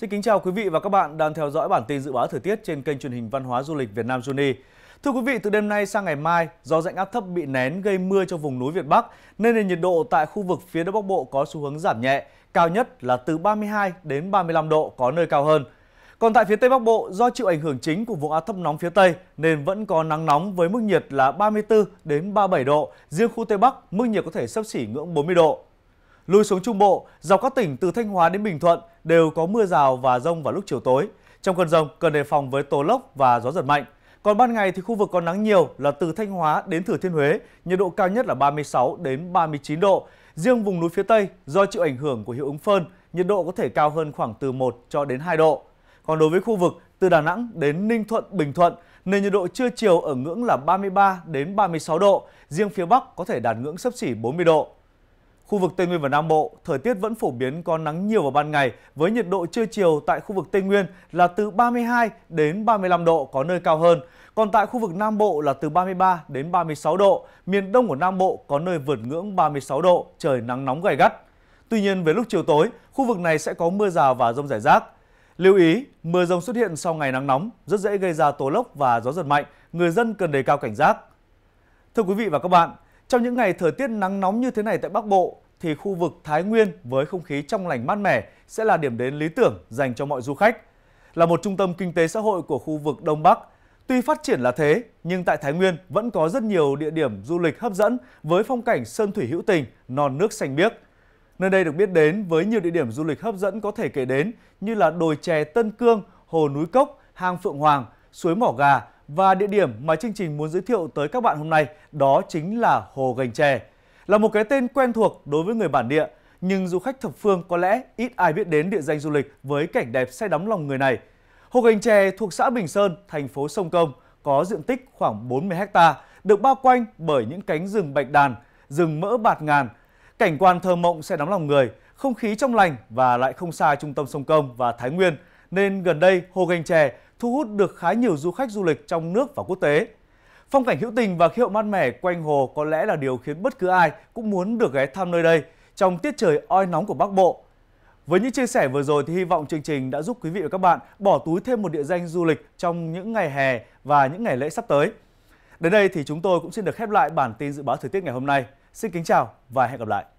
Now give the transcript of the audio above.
Xin kính chào quý vị và các bạn đang theo dõi bản tin dự báo thời tiết trên kênh truyền hình Văn hóa Du lịch Việt Nam Juni. Thưa quý vị, từ đêm nay sang ngày mai, do rãnh áp thấp bị nén gây mưa cho vùng núi Việt Bắc, nên nền nhiệt độ tại khu vực phía Đông Bắc Bộ có xu hướng giảm nhẹ, cao nhất là từ 32 đến 35 độ, có nơi cao hơn. Còn tại phía Tây Bắc Bộ, do chịu ảnh hưởng chính của vùng áp thấp nóng phía Tây nên vẫn có nắng nóng với mức nhiệt là 34 đến 37 độ, riêng khu Tây Bắc mức nhiệt có thể sấp xỉ ngưỡng 40 độ. Lui xuống Trung Bộ, dọc các tỉnh từ Thanh Hóa đến Bình Thuận đều có mưa rào và rông vào lúc chiều tối. Trong cơn rông cần đề phòng với tố lốc và gió giật mạnh. Còn ban ngày thì khu vực có nắng nhiều là từ Thanh Hóa đến Thừa Thiên Huế, nhiệt độ cao nhất là 36 đến 39 độ. Riêng vùng núi phía Tây do chịu ảnh hưởng của hiệu ứng phơn, nhiệt độ có thể cao hơn khoảng từ 1 cho đến 2 độ. Còn đối với khu vực từ Đà Nẵng đến Ninh Thuận, Bình Thuận, nền nhiệt độ trưa chiều ở ngưỡng là 33 đến 36 độ, riêng phía Bắc có thể đạt ngưỡng sấp xỉ 40 độ. Khu vực Tây Nguyên và Nam Bộ, thời tiết vẫn phổ biến có nắng nhiều vào ban ngày với nhiệt độ trưa chiều tại khu vực Tây Nguyên là từ 32 đến 35 độ có nơi cao hơn. Còn tại khu vực Nam Bộ là từ 33 đến 36 độ, miền Đông của Nam Bộ có nơi vượt ngưỡng 36 độ, trời nắng nóng gay gắt. Tuy nhiên về lúc chiều tối, khu vực này sẽ có mưa rào và rông rải rác. Lưu ý, mưa rông xuất hiện sau ngày nắng nóng, rất dễ gây ra tố lốc và gió giật mạnh, người dân cần đề cao cảnh giác. Thưa quý vị và các bạn, trong những ngày thời tiết nắng nóng như thế này tại Bắc Bộ, thì khu vực Thái Nguyên với không khí trong lành mát mẻ sẽ là điểm đến lý tưởng dành cho mọi du khách. Là một trung tâm kinh tế xã hội của khu vực Đông Bắc, tuy phát triển là thế, nhưng tại Thái Nguyên vẫn có rất nhiều địa điểm du lịch hấp dẫn với phong cảnh sơn thủy hữu tình, non nước xanh biếc. Nơi đây được biết đến với nhiều địa điểm du lịch hấp dẫn có thể kể đến như là đồi chè Tân Cương, hồ núi Cốc, hang Phượng Hoàng, suối Mỏ Gà, và địa điểm mà chương trình muốn giới thiệu tới các bạn hôm nay đó chính là Hồ Gành Trè. Là một cái tên quen thuộc đối với người bản địa, nhưng du khách thập phương có lẽ ít ai biết đến địa danh du lịch với cảnh đẹp say đắm lòng người này. Hồ Gành Trè thuộc xã Bình Sơn, thành phố Sông Công, có diện tích khoảng 40 ha, được bao quanh bởi những cánh rừng bạch đàn, rừng mỡ bạt ngàn. Cảnh quan thơ mộng say đắm lòng người, không khí trong lành và lại không xa trung tâm sông Công và Thái Nguyên, nên gần đây Hồ Gành Trè thu hút được khá nhiều du khách du lịch trong nước và quốc tế. Phong cảnh hữu tình và khí hậu mát mẻ quanh hồ có lẽ là điều khiến bất cứ ai cũng muốn được ghé thăm nơi đây trong tiết trời oi nóng của Bắc Bộ. Với những chia sẻ vừa rồi thì hy vọng chương trình đã giúp quý vị và các bạn bỏ túi thêm một địa danh du lịch trong những ngày hè và những ngày lễ sắp tới. Đến đây thì chúng tôi cũng xin được khép lại bản tin dự báo thời tiết ngày hôm nay. Xin kính chào và hẹn gặp lại.